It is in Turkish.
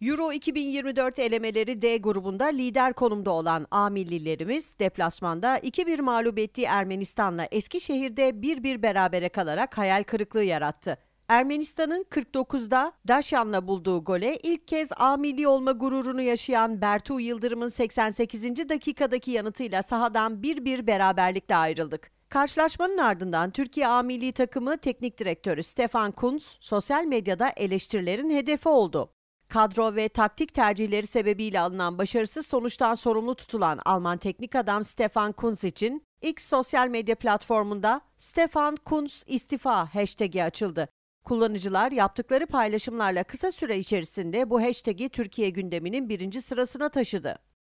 Euro 2024 elemeleri D grubunda lider konumda olan A millilerimiz deplasmanda 2-1 mağlup ettiği Ermenistan'la Eskişehir'de 1-1 berabere kalarak hayal kırıklığı yarattı. Ermenistan'ın 49'da Daşyan'la bulduğu gole ilk kez A milli olma gururunu yaşayan Bertu Yıldırım'ın 88. dakikadaki yanıtıyla sahadan 1-1 beraberlikle ayrıldık. Karşılaşmanın ardından Türkiye A milli takımı teknik direktörü Stefan Kunz sosyal medyada eleştirilerin hedefi oldu. Kadro ve taktik tercihleri sebebiyle alınan başarısız sonuçtan sorumlu tutulan Alman teknik adam Stefan Kunz için X sosyal medya platformunda Stefan Kunz istifa hashtag'i açıldı. Kullanıcılar yaptıkları paylaşımlarla kısa süre içerisinde bu hashtag'i Türkiye gündeminin birinci sırasına taşıdı.